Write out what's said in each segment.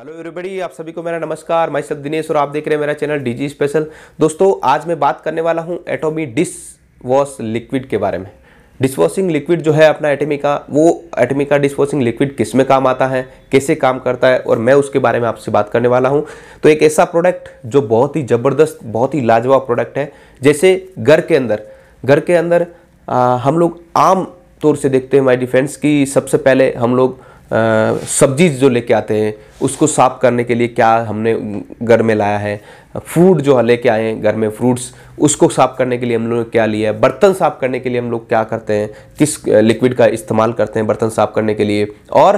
hello everybody आप सभी को मेरा नमस्कार मैं सब दिनेश और आप देख रहे हैं मेरा चैनल डीजी स्पेशल दोस्तों आज मैं बात करने वाला हूं एटोमी डिस वॉश लिक्विड के बारे में डिशवॉशिंग लिक्विड जो है अपना एटमी का वो एटमी का डिशवॉशिंग लिक्विड किस में काम आता है कैसे काम करता है और मैं उसके बारे में आपसे बात करने वाला हूँ तो एक ऐसा प्रोडक्ट जो बहुत ही ज़बरदस्त बहुत ही लाजवाब प्रोडक्ट है जैसे घर के अंदर घर के अंदर आ, हम लोग आम तौर से देखते हैं माई डिफेंस की सबसे पहले हम लोग सब्जी जो लेके आते हैं उसको साफ़ करने के लिए क्या हमने घर में लाया है फूड जो लेके आए हैं घर में फ्रूट्स उसको साफ़ करने के लिए हम लोग क्या लिया है बर्तन साफ़ करने के लिए हम लोग क्या करते हैं किस लिक्विड का इस्तेमाल करते हैं बर्तन साफ़ करने के लिए और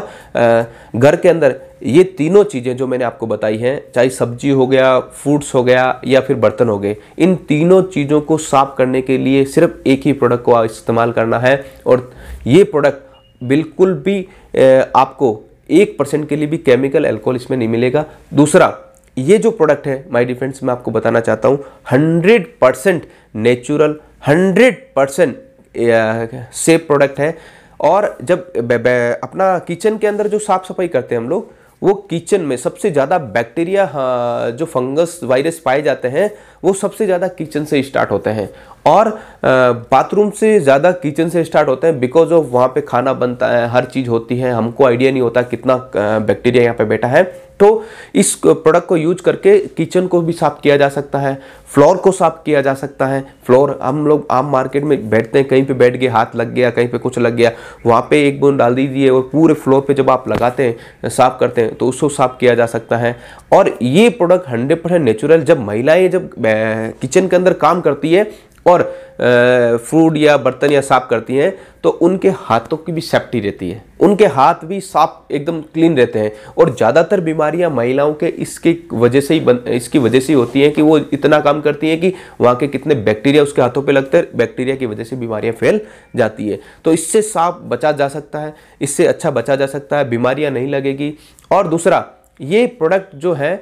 घर के अंदर ये तीनों चीज़ें जो मैंने आपको बताई हैं चाहे सब्जी हो गया फ्रूट्स हो गया या फिर बर्तन हो गए इन तीनों चीज़ों को साफ़ करने के लिए सिर्फ एक ही प्रोडक्ट को इस्तेमाल करना है और ये प्रोडक्ट बिल्कुल भी आपको एक परसेंट के लिए भी केमिकल एल्कोहल इसमें नहीं मिलेगा दूसरा ये जो प्रोडक्ट है माय डिफेंस मैं आपको बताना चाहता हूँ hundred percent natural hundred percent safe product है और जब बे, बे, अपना किचन के अंदर जो साफ़ सफाई करते हैं हम लोग वो किचन में सबसे ज़्यादा बैक्टीरिया हाँ, जो फंगस वायरस पाए जाते हैं वो सबसे ज़्यादा किचन से स्टार्ट होते हैं और बाथरूम से ज़्यादा किचन से स्टार्ट होते हैं बिकॉज ऑफ वहाँ पे खाना बनता है हर चीज़ होती है हमको आइडिया नहीं होता कितना बैक्टीरिया यहाँ पे बैठा है तो इस प्रोडक्ट को यूज करके किचन को भी साफ किया जा सकता है फ्लोर को साफ किया जा सकता है फ्लोर हम लोग आम मार्केट में बैठते हैं कहीं पे बैठ गए हाथ लग गया कहीं पे कुछ लग गया वहाँ पे एक बूंद डाल दीजिए और पूरे फ्लोर पे जब आप लगाते हैं साफ करते हैं तो उसको साफ किया जा सकता है और ये प्रोडक्ट हंड्रेड परसेंट नेचुरल जब महिलाएं जब किचन के अंदर काम करती है और फ्रूट या बर्तन या साफ करती हैं तो उनके हाथों की भी सेफ्टी रहती है उनके हाथ भी साफ एकदम क्लीन रहते हैं और ज़्यादातर बीमारियां महिलाओं के इसके वजह से ही बन, इसकी वजह से ही होती हैं कि वो इतना काम करती हैं कि वहाँ के कितने बैक्टीरिया उसके हाथों पे लगते हैं बैक्टीरिया की वजह से बीमारियाँ फैल जाती है तो इससे साफ बचा जा सकता है इससे अच्छा बचा जा सकता है बीमारियाँ नहीं लगेगी और दूसरा ये प्रोडक्ट जो है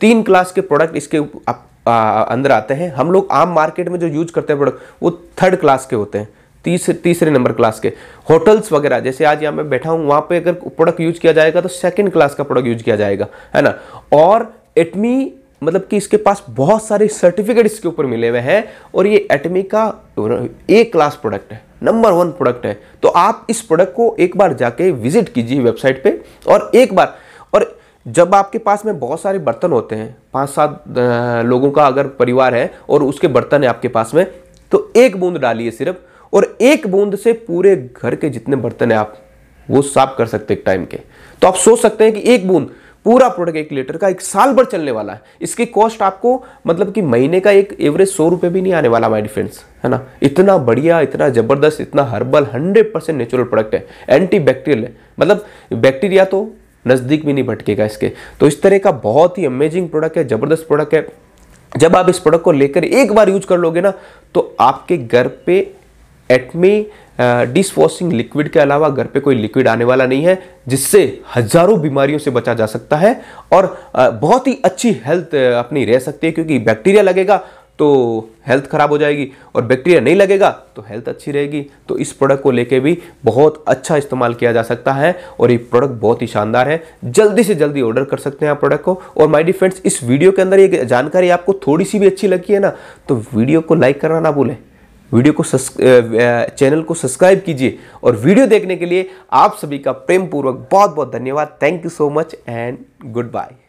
तीन क्लास के प्रोडक्ट इसके आप आ, अंदर आते हैं हम लोग आम मार्केट में जो यूज करते हैं प्रोडक्ट वो थर्ड क्लास के होते हैं तीसरे तीसरे नंबर क्लास के होटल्स वगैरह जैसे आज यहाँ मैं बैठा हूँ वहाँ पे अगर प्रोडक्ट यूज किया जाएगा तो सेकेंड क्लास का प्रोडक्ट यूज किया जाएगा है ना और एटमी मतलब कि इसके पास बहुत सारे सर्टिफिकेट इसके ऊपर मिले हुए हैं और ये एटमी का ए क्लास प्रोडक्ट है नंबर वन प्रोडक्ट है तो आप इस प्रोडक्ट को एक बार जाके विजिट कीजिए वेबसाइट पे और एक बार जब आपके पास में बहुत सारे बर्तन होते हैं पांच सात लोगों का अगर परिवार है और उसके बर्तन है आपके पास में तो एक बूंद डालिए सिर्फ और एक बूंद से पूरे घर के जितने बर्तन है आप वो साफ कर सकते हैं टाइम के तो आप सोच सकते हैं कि एक बूंद पूरा प्रोडक्ट एक लीटर का एक साल भर चलने वाला है इसकी कॉस्ट आपको मतलब कि महीने का एक एवरेज सौ रुपये भी नहीं आने वाला माई डिफ्रेंस है ना इतना बढ़िया इतना ज़बरदस्त इतना herbal hundred percent natural product है एंटी बैक्टीरियल है मतलब बैक्टीरिया तो नज़दीक भी नहीं भटकेगा इसके तो इस तरह का बहुत ही अमेजिंग प्रोडक्ट है ज़बरदस्त प्रोडक्ट है जब आप इस प्रोडक्ट को लेकर एक बार यूज कर लोगे ना तो आपके घर पे एटमी डिश लिक्विड के अलावा घर पे कोई लिक्विड आने वाला नहीं है जिससे हजारों बीमारियों से बचा जा सकता है और बहुत ही अच्छी हेल्थ अपनी रह सकती है क्योंकि बैक्टीरिया लगेगा तो हेल्थ ख़राब हो जाएगी और बैक्टीरिया नहीं लगेगा तो हेल्थ अच्छी रहेगी तो इस प्रोडक्ट को लेके भी बहुत अच्छा इस्तेमाल किया जा सकता है और ये प्रोडक्ट बहुत ही शानदार है जल्दी से जल्दी ऑर्डर कर सकते हैं आप प्रोडक्ट को और माय डी फ्रेंड्स इस वीडियो के अंदर ये जानकारी आपको थोड़ी सी भी अच्छी लगी है ना तो वीडियो को लाइक करना ना भूलें वीडियो को चैनल को सब्सक्राइब कीजिए और वीडियो देखने के लिए आप सभी का प्रेम पूर्वक बहुत बहुत धन्यवाद thank you so much and good bye